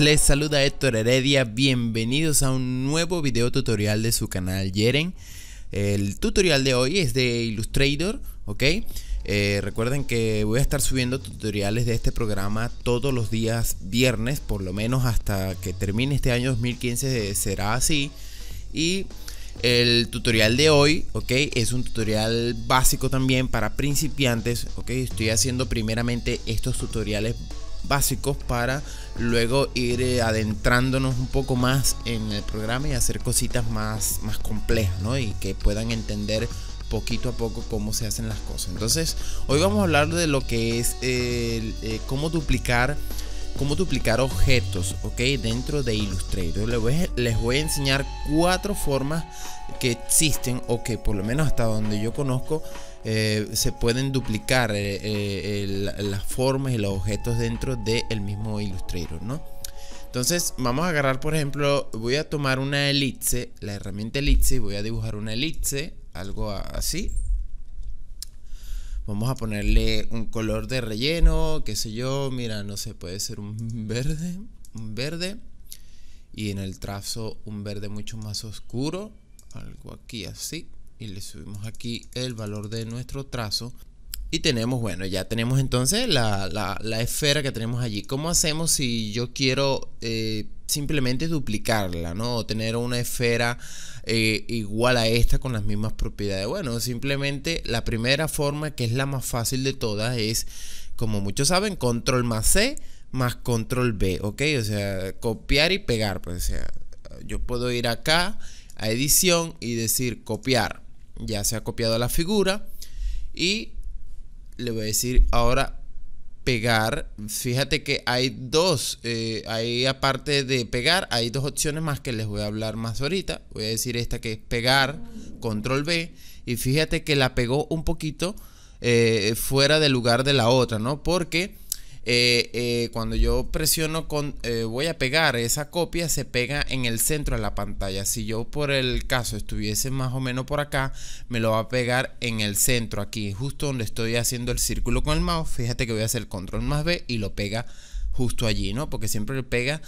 les saluda Héctor Heredia, bienvenidos a un nuevo video tutorial de su canal Yeren. El tutorial de hoy es de Illustrator, ok. Eh, recuerden que voy a estar subiendo tutoriales de este programa todos los días viernes, por lo menos hasta que termine este año 2015 será así. Y el tutorial de hoy, ok, es un tutorial básico también para principiantes, ok. Estoy haciendo primeramente estos tutoriales básicos para luego ir eh, adentrándonos un poco más en el programa y hacer cositas más, más complejas, Y que puedan entender poquito a poco cómo se hacen las cosas. Entonces, hoy vamos a hablar de lo que es eh, eh, cómo duplicar cómo duplicar objetos, ¿ok? Dentro de Illustrator. les voy a enseñar cuatro formas que existen o que por lo menos hasta donde yo conozco eh, se pueden duplicar eh, eh, las formas y los objetos dentro del mismo Illustrator, ¿no? Entonces vamos a agarrar, por ejemplo, voy a tomar una elipse, la herramienta elipse, voy a dibujar una elipse, algo así. Vamos a ponerle un color de relleno, qué sé yo, mira, no sé, puede ser un verde, un verde. Y en el trazo un verde mucho más oscuro, algo aquí así y le subimos aquí el valor de nuestro trazo y tenemos, bueno, ya tenemos entonces la, esfera que tenemos allí. ¿Cómo hacemos si yo quiero eh, simplemente duplicarla, ¿no? O tener una esfera eh, igual a esta con las mismas propiedades. Bueno, simplemente la primera forma, que es la más fácil de todas, es, como muchos saben, control más C más control B, ¿ok? O sea, copiar y pegar. Pues, sea, yo puedo ir acá a edición y decir copiar ya se ha copiado la figura y le voy a decir ahora pegar. Fíjate que hay dos, eh, ahí aparte de pegar, hay dos opciones más que les voy a hablar más ahorita. Voy a decir esta que es pegar, control B. Y fíjate que la pegó un poquito eh, fuera del lugar de la otra, ¿no? Porque eh, eh, cuando yo presiono con eh, voy a pegar, esa copia se pega en el centro de la pantalla. Si yo por el caso estuviese más o menos por acá, me lo va a pegar en el centro aquí, justo donde estoy haciendo el círculo con el mouse. Fíjate que voy a hacer control más B y lo pega justo allí, ¿no? Porque siempre le pega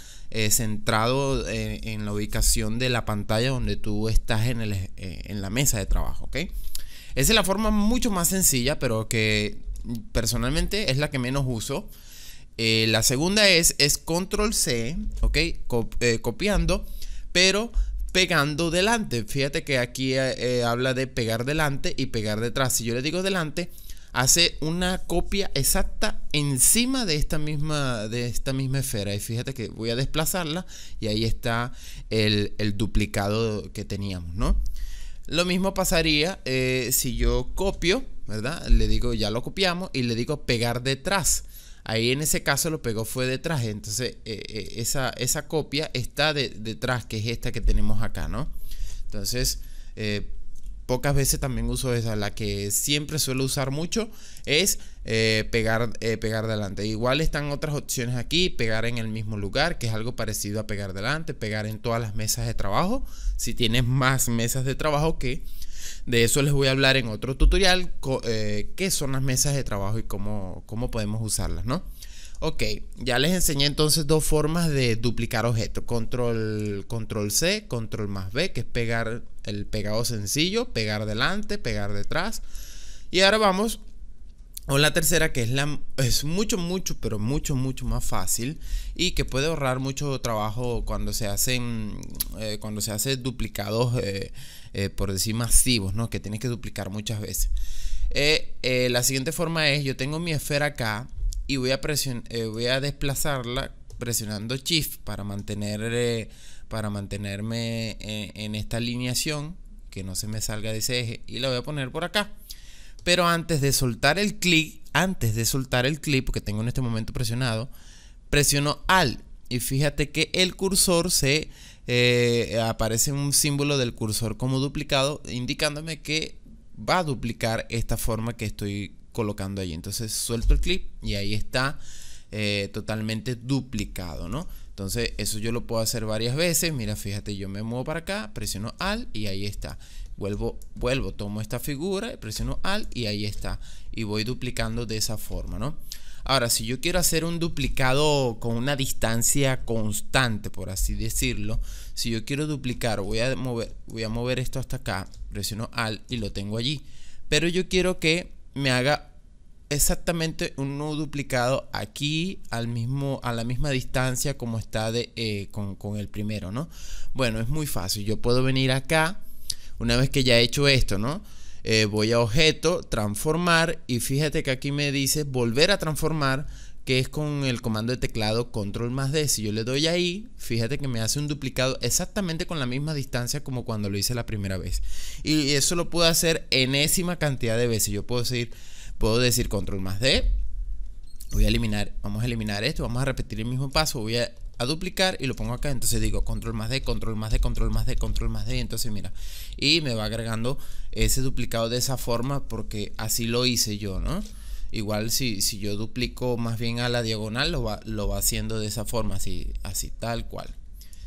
centrado en, la ubicación de la pantalla donde tú estás en, en la mesa de trabajo, ¿ok? Esa es la forma mucho más sencilla, pero que mm, personalmente es la que menos uso. Eh, la segunda es, es control C, ¿ok? Eh, copiando, pero pegando delante. Fíjate que aquí eh, habla de pegar delante y pegar detrás. Si yo le digo delante, hace una copia exacta encima de esta misma, de esta misma esfera. Y fíjate que voy a desplazarla y ahí está el, el duplicado que teníamos, ¿no? Lo mismo pasaría si yo copio, ¿verdad? Le digo, ya lo copiamos y le digo pegar detrás. Ahí en ese caso lo pegó fue detrás. Entonces eh, eh, esa, esa, copia está de, detrás, que es esta que tenemos acá, ¿no? Entonces, eh, pocas veces también uso esa. La que siempre suelo usar mucho es pegar, pegar delante. Igual están otras opciones aquí, pegar en el mismo lugar, que es algo parecido a pegar delante, pegar en todas las mesas de trabajo. Si tienes más mesas de trabajo que... De eso les voy a hablar en otro tutorial, eh, qué son las mesas de trabajo y cómo, cómo podemos usarlas, ¿no? Ok, ya les enseñé entonces dos formas de duplicar objetos. Control, control C, control más B, que es pegar el pegado sencillo, pegar delante, pegar detrás. Y ahora vamos o la tercera, que es, la, es mucho, mucho, pero mucho, mucho más fácil y que puede ahorrar mucho trabajo cuando se hacen, eh, cuando se hace duplicados, eh, eh, por decir masivos, ¿no? Que tienes que duplicar muchas veces. la siguiente forma es, yo tengo mi esfera acá y voy a, voy a desplazarla presionando Shift para, mantener, para mantenerme en esta alineación, que no se me salga de ese eje, y la voy a poner por acá. Pero antes de soltar el clic, antes de soltar el clip que tengo en este momento presionado, presiono al Y fíjate que el cursor se eh, aparece un símbolo del cursor como duplicado, indicándome que va a duplicar esta forma que estoy colocando ahí. Entonces suelto el clip y ahí está eh, totalmente duplicado, ¿no? Entonces eso yo lo puedo hacer varias veces. Mira, fíjate, yo me muevo para acá, presiono al y ahí está. Vuelvo, vuelvo, tomo esta figura, presiono Alt y ahí está. Y voy duplicando de esa forma, ¿no? Ahora, si yo quiero hacer un duplicado con una distancia constante, por así decirlo, si yo quiero duplicar, voy a mover, voy a mover esto hasta acá, presiono Alt y lo tengo allí. Pero yo quiero que me haga exactamente un nuevo duplicado aquí al mismo, a la misma distancia como está de, eh, con, con el primero, ¿no? Bueno, es muy fácil. Yo puedo venir acá una vez que ya he hecho esto, ¿no? Eh, voy a objeto, transformar y fíjate que aquí me dice volver a transformar que es con el comando de teclado control más D. Si yo le doy ahí, fíjate que me hace un duplicado exactamente con la misma distancia como cuando lo hice la primera vez. Y eso lo puedo hacer enésima cantidad de veces. Yo puedo decir, puedo decir control más D. Voy a eliminar, vamos a eliminar esto, vamos a repetir el mismo paso. Voy a a duplicar y lo pongo acá. Entonces digo control más de control más de control más de control más de entonces mira, y me va agregando ese duplicado de esa forma porque así lo hice yo, ¿no? Igual si, yo duplico más bien a la diagonal, lo va, lo va haciendo de esa forma, así, así tal cual.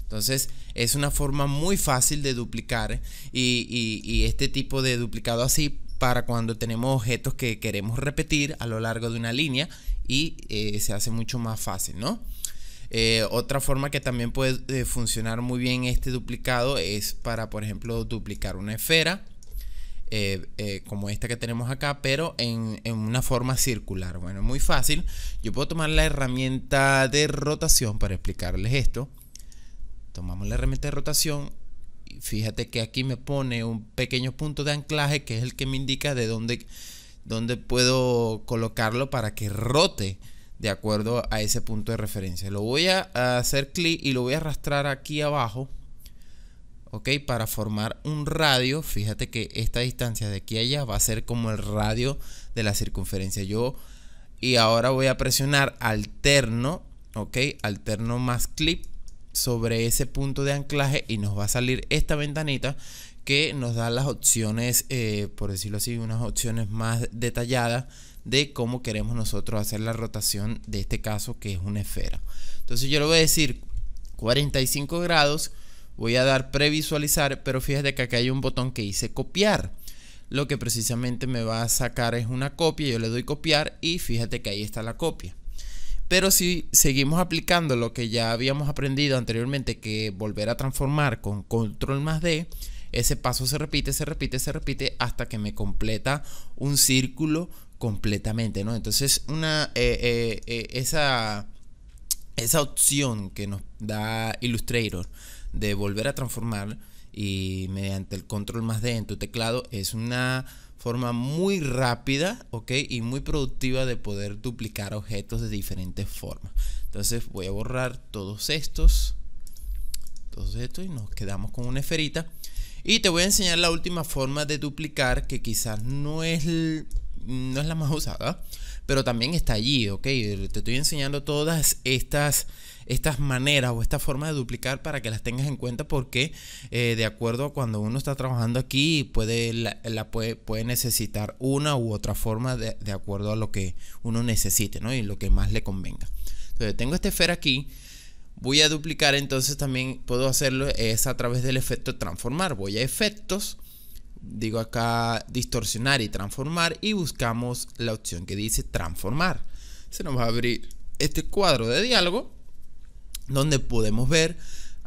Entonces es una forma muy fácil de duplicar y, este tipo de duplicado así para cuando tenemos objetos que queremos repetir a lo largo de una línea y eh, se hace mucho más fácil, ¿no? Eh, otra forma que también puede eh, funcionar muy bien este duplicado es para, por ejemplo, duplicar una esfera. Eh, como esta que tenemos acá, pero en, una forma circular. Bueno, muy fácil. Yo puedo tomar la herramienta de rotación para explicarles esto. Tomamos la herramienta de rotación. Y fíjate que aquí me pone un pequeño punto de anclaje que es el que me indica de dónde, dónde puedo colocarlo para que rote de acuerdo a ese punto de referencia. Lo voy a hacer clic y lo voy a arrastrar aquí abajo. Ok, para formar un radio, fíjate que esta distancia de aquí a allá va a ser como el radio de la circunferencia. Yo y ahora voy a presionar alterno, ok, alterno más clip sobre ese punto de anclaje y nos va a salir esta ventanita que nos da las opciones, eh, por decirlo así, unas opciones más detalladas de cómo queremos nosotros hacer la rotación de este caso que es una esfera. Entonces yo le voy a decir 45 grados, voy a dar previsualizar, pero fíjate que acá hay un botón que dice copiar. Lo que precisamente me va a sacar es una copia, yo le doy copiar y fíjate que ahí está la copia. Pero si seguimos aplicando lo que ya habíamos aprendido anteriormente, que volver a transformar con control más D, ese paso se repite, se repite, se repite hasta que me completa un círculo completamente, ¿no? Entonces, una, eh, eh, eh, esa, esa opción que nos da Illustrator de volver a transformar y mediante el control más D en tu teclado es una forma muy rápida, ¿ok? Y muy productiva de poder duplicar objetos de diferentes formas. Entonces voy a borrar todos estos, todos estos y nos quedamos con una esferita. Y te voy a enseñar la última forma de duplicar que quizás no es no es la más usada, pero también está allí, ¿ok? Te estoy enseñando todas estas, estas maneras o esta forma de duplicar para que las tengas en cuenta porque eh, de acuerdo a cuando uno está trabajando aquí puede, puede, puede, necesitar una u otra forma de, acuerdo a lo que uno necesite, ¿no? Y lo que más le convenga. Entonces tengo este esfera aquí. Voy a duplicar, entonces también puedo hacerlo es a través del efecto transformar. Voy a efectos, digo acá distorsionar y transformar y buscamos la opción que dice transformar. Se nos va a abrir este cuadro de diálogo donde podemos ver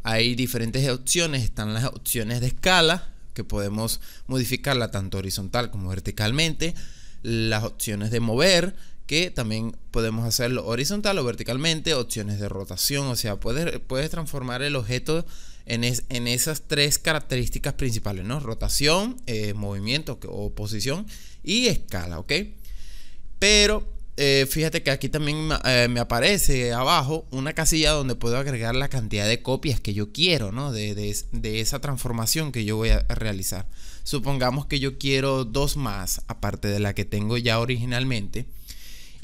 hay diferentes opciones, están las opciones de escala que podemos modificarla tanto horizontal como verticalmente, las opciones de mover, que también podemos hacerlo horizontal o verticalmente, opciones de rotación, o sea, puedes, puedes transformar el objeto en, esas tres características principales, ¿no? Rotación, eh, movimiento o posición y escala, ¿ok? Pero eh, fíjate que aquí también eh, me aparece abajo una casilla donde puedo agregar la cantidad de copias que yo quiero, ¿no? De, de, esa transformación que yo voy a realizar. Supongamos que yo quiero dos más, aparte de la que tengo ya originalmente.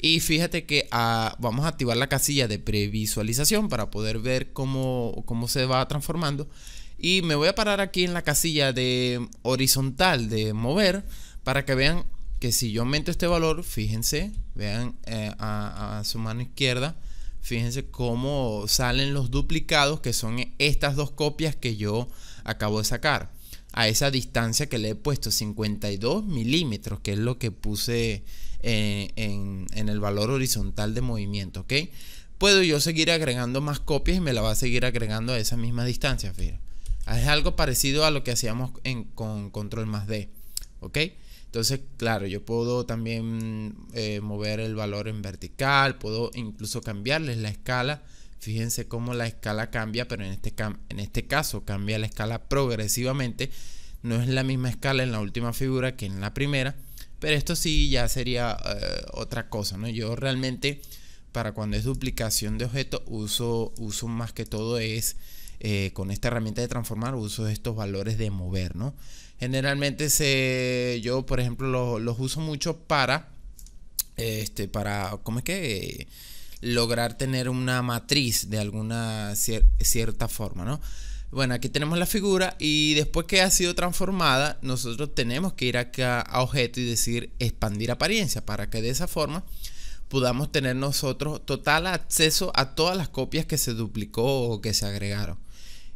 Y fíjate que ah, vamos a activar la casilla de previsualización para poder ver cómo, se va transformando. Y me voy a parar aquí en la casilla de horizontal de mover para que vean que si yo aumento este valor, fíjense, vean eh, a, su mano izquierda, fíjense cómo salen los duplicados que son estas dos copias que yo acabo de sacar a esa distancia que le he puesto 52 milímetros que es lo que puse eh, en, el valor horizontal de movimiento ok puedo yo seguir agregando más copias y me la va a seguir agregando a esa misma distancia es algo parecido a lo que hacíamos en, con control más D ok entonces, claro, yo puedo también eh, mover el valor en vertical, puedo incluso cambiarles la escala Fíjense cómo la escala cambia, pero en este, en este caso cambia la escala progresivamente. No es la misma escala en la última figura que en la primera, pero esto sí ya sería eh, otra cosa, ¿no? Yo realmente para cuando es duplicación de objetos uso, uso más que todo es eh, con esta herramienta de transformar uso estos valores de mover, ¿no? Generalmente se, yo por ejemplo los, los uso mucho para, este, para, ¿cómo es que? lograr tener una matriz de alguna cierta forma, ¿no? Bueno, aquí tenemos la figura y después que ha sido transformada, nosotros tenemos que ir acá a objeto y decir expandir apariencia para que de esa forma podamos tener nosotros total acceso a todas las copias que se duplicó o que se agregaron.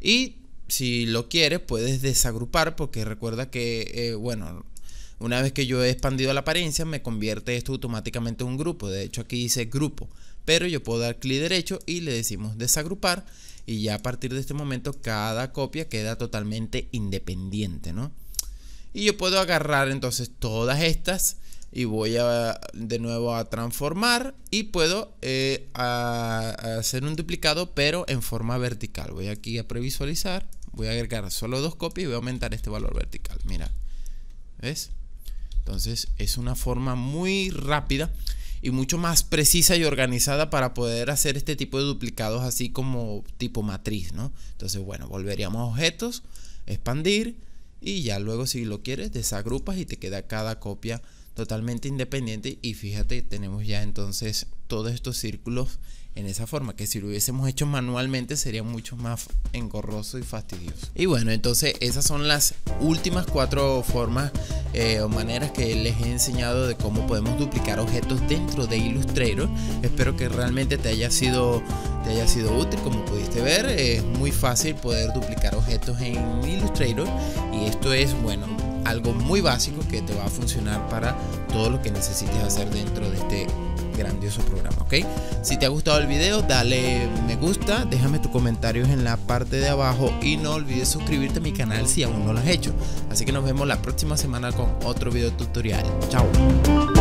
Y si lo quieres, puedes desagrupar porque recuerda que, eh, bueno, una vez que yo he expandido la apariencia, me convierte esto automáticamente en un grupo. De hecho, aquí dice grupo pero yo puedo dar clic derecho y le decimos desagrupar y ya a partir de este momento cada copia queda totalmente independiente, ¿no? Y yo puedo agarrar entonces todas estas y voy a, de nuevo a transformar y puedo eh, hacer un duplicado pero en forma vertical. Voy aquí a previsualizar, voy a agregar solo dos copias y voy a aumentar este valor vertical. Mira, ¿ves? Entonces es una forma muy rápida y mucho más precisa y organizada para poder hacer este tipo de duplicados así como tipo matriz, ¿no? Entonces, bueno, volveríamos a objetos, expandir y ya luego si lo quieres desagrupas y te queda cada copia totalmente independiente y fíjate, tenemos ya entonces todos estos círculos en esa forma, que si lo hubiésemos hecho manualmente sería mucho más engorroso y fastidioso. Y bueno, entonces esas son las últimas cuatro formas eh, o maneras que les he enseñado de cómo podemos duplicar objetos dentro de Illustrator. Espero que realmente te haya sido, te haya sido útil, como pudiste ver, es muy fácil poder duplicar objetos en Illustrator y esto es, bueno, algo muy básico que te va a funcionar para todo lo que necesites hacer dentro de este grandioso programa, ¿ok? Si te ha gustado el video, dale me gusta, déjame tus comentarios en la parte de abajo y no olvides suscribirte a mi canal si aún no lo has hecho. Así que nos vemos la próxima semana con otro video tutorial. Chao.